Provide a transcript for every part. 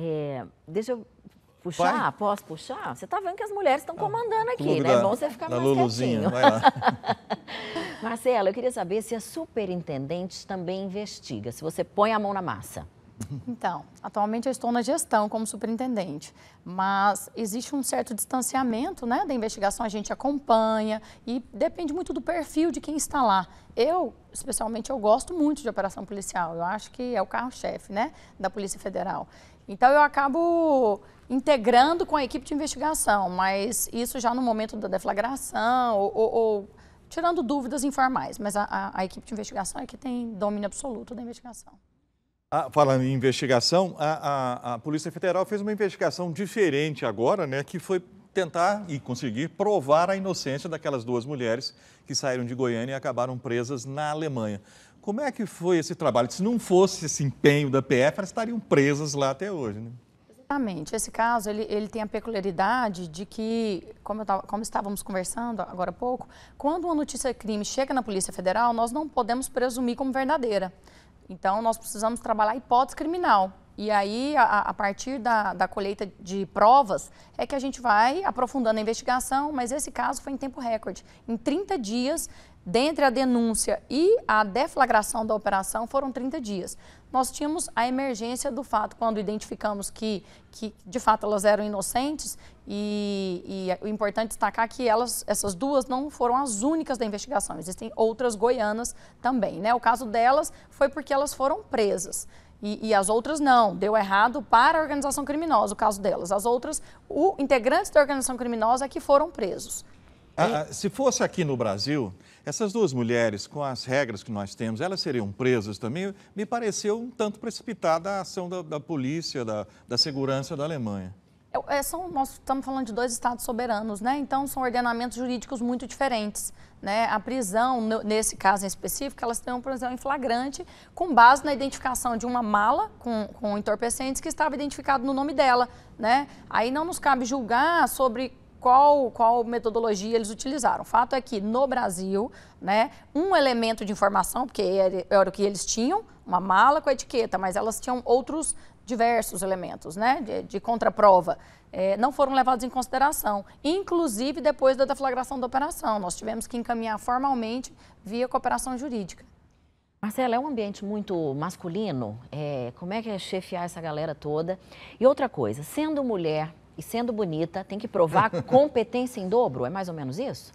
É, deixa eu puxar, vai? Ah, posso puxar? Você está vendo que as mulheres estão ah, comandando aqui, né? Da, é bom você ficar mais Luluzinha, vai lá. Marcela, eu queria saber se a superintendente também investiga, se você põe a mão na massa. Então, atualmente eu estou na gestão como superintendente, mas existe um certo distanciamento né, da investigação, a gente acompanha e depende muito do perfil de quem está lá. Eu, especialmente, eu gosto muito de operação policial, eu acho que é o carro-chefe né, da Polícia Federal. Então eu acabo integrando com a equipe de investigação, mas isso já no momento da deflagração ou, ou, ou tirando dúvidas informais. Mas a, a, a, equipe de investigação é que tem domínio absoluto da investigação. Ah, falando em investigação, a, a, Polícia Federal fez uma investigação diferente agora, né, que foi tentar e conseguir provar a inocência daquelas duas mulheres que saíram de Goiânia e acabaram presas na Alemanha. Como é que foi esse trabalho? Se não fosse esse empenho da PF, elas estariam presas lá até hoje, né? Exatamente. Esse caso, ele, ele tem a peculiaridade de que, como, tava, como estávamos conversando agora há pouco, quando uma notícia crime chega na Polícia Federal, nós não podemos presumir como verdadeira. Então, nós precisamos trabalhar a hipótese criminal. E aí, a, a partir da, da, colheita de provas, é que a gente vai aprofundando a investigação, mas esse caso foi em tempo recorde. Em 30 dias, dentre a denúncia e a deflagração da operação, foram 30 dias. Nós tínhamos a emergência do fato, quando identificamos que, que de fato elas eram inocentes, e, e o importante destacar que elas, essas duas não foram as únicas da investigação, existem outras goianas também. Né? O caso delas foi porque elas foram presas. E, e, as outras não, deu errado para a organização criminosa, o caso delas. As outras, o integrantes da organização criminosa é que foram presos. Ah, e... Ah, se fosse aqui no Brasil, essas duas mulheres, com as regras que nós temos, elas seriam presas também? Me pareceu um tanto precipitada a ação da, da polícia, da, da segurança da Alemanha. É, são, nós estamos falando de dois estados soberanos, né? Então, são ordenamentos jurídicos muito diferentes. Né? A prisão, nesse caso em específico, elas têm uma prisão em flagrante com base na identificação de uma mala com, com entorpecentes que estava identificado no nome dela. Né? Aí não nos cabe julgar sobre qual, qual metodologia eles utilizaram. O fato é que no Brasil, né, um elemento de informação, porque era, era o que eles tinham, uma mala com etiqueta, mas elas tinham outros diversos elementos né, de, de contraprova, é, não foram levados em consideração, inclusive depois da deflagração da operação. Nós tivemos que encaminhar formalmente via cooperação jurídica. Marcela, é um ambiente muito masculino. É, como é que é chefiar essa galera toda? E outra coisa, sendo mulher e sendo bonita, tem que provar competência em dobro? É mais ou menos isso?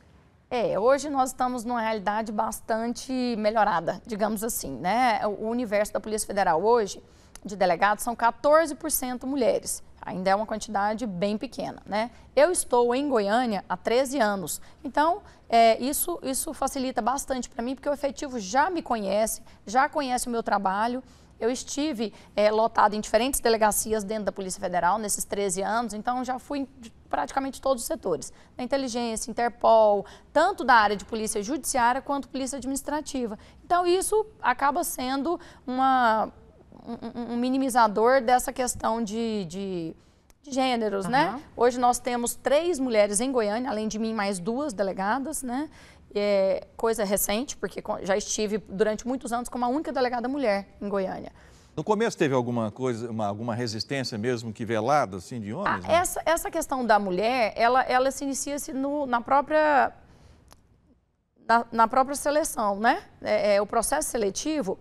É, hoje nós estamos numa realidade bastante melhorada, digamos assim, né? O universo da Polícia Federal hoje de delegados são 14% mulheres. Ainda é uma quantidade bem pequena, né? Eu estou em Goiânia há 13 anos, então é, isso, isso facilita bastante para mim, porque o efetivo já me conhece, já conhece o meu trabalho. Eu estive é, lotado em diferentes delegacias dentro da Polícia Federal nesses 13 anos, então já fui praticamente todos os setores, da inteligência, Interpol, tanto da área de polícia judiciária quanto polícia administrativa. Então isso acaba sendo uma um, um minimizador dessa questão de, de, de gêneros, uhum. né? Hoje nós temos três mulheres em Goiânia, além de mim, mais duas delegadas, né? É, coisa recente, porque já estive durante muitos anos como a única delegada mulher em Goiânia. No começo teve alguma coisa, uma, alguma resistência mesmo que velada, assim, de homens? Ah, né? essa, essa questão da mulher, ela, ela se inicia-se na própria na, na, própria seleção, né? É, é, o processo seletivo,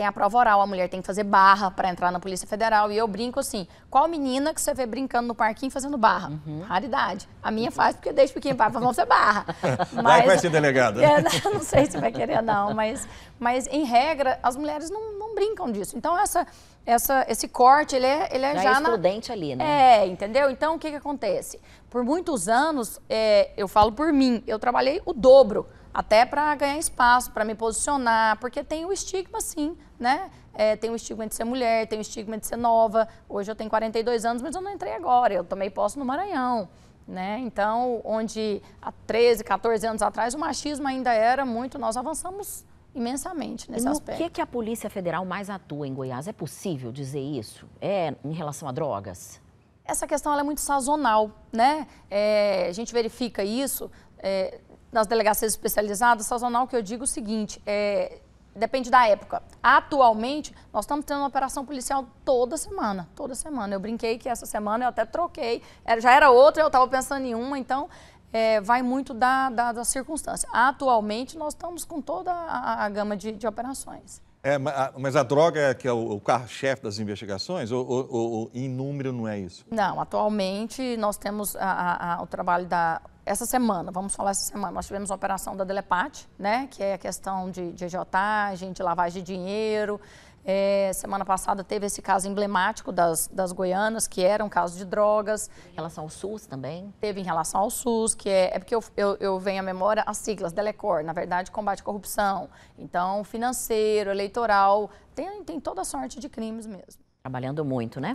tem a prova oral, a mulher tem que fazer barra para entrar na Polícia Federal. E eu brinco assim: qual menina que você vê brincando no parquinho fazendo barra? Uhum. Raridade. A minha faz porque desde pequeno pai vamos fazer barra. Mas, vai ser delegada. É, não sei se vai querer, não, mas, mas em regra, as mulheres não, não brincam disso. Então, essa, essa, esse corte, ele é, ele é já. É já é na... ali, né? É, entendeu? Então, o que, que acontece? Por muitos anos, é, eu falo por mim, eu trabalhei o dobro até para ganhar espaço, para me posicionar, porque tem o estigma, sim, né? É, tem o estigma de ser mulher, tem o estigma de ser nova. Hoje eu tenho 42 anos, mas eu não entrei agora, eu tomei posse no Maranhão. Né? Então, onde há 13, 14 anos atrás o machismo ainda era muito, nós avançamos imensamente nesse e no aspecto. O que, que a Polícia Federal mais atua em Goiás? É possível dizer isso? É em relação a drogas? Essa questão é muito sazonal, né? É, a gente verifica isso é, nas delegacias especializadas, sazonal, que eu digo o seguinte, é, depende da época. Atualmente, nós estamos tendo uma operação policial toda semana, toda semana. Eu brinquei que essa semana eu até troquei, era, já era outra, eu estava pensando em uma, então é, vai muito da, da, da, circunstância. Atualmente, nós estamos com toda a, a gama de, de operações. É, mas a droga é que é o, carro-chefe das investigações ou, ou, ou, em número não é isso? Não, atualmente nós temos a, a, o trabalho da essa semana, vamos falar essa semana, nós tivemos a operação da Delepate, né, que é a questão de, de de lavagem de dinheiro. É, semana passada teve esse caso emblemático das, das goianas, que era um caso de drogas. Em relação ao SUS também? Teve em relação ao SUS, que é, é porque eu, eu, eu venho à memória as siglas, Delecor, na verdade, combate à corrupção. Então, financeiro, eleitoral, tem, tem toda sorte de crimes mesmo. Trabalhando muito, né?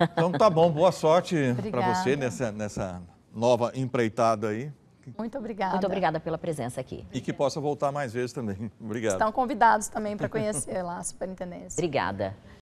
Então tá bom, boa sorte para você nessa, nessa nova empreitada aí. Muito obrigada. Muito obrigada pela presença aqui. E que possa voltar mais vezes também. Obrigado. Estão convidados também para conhecer lá a superintendência. Obrigada.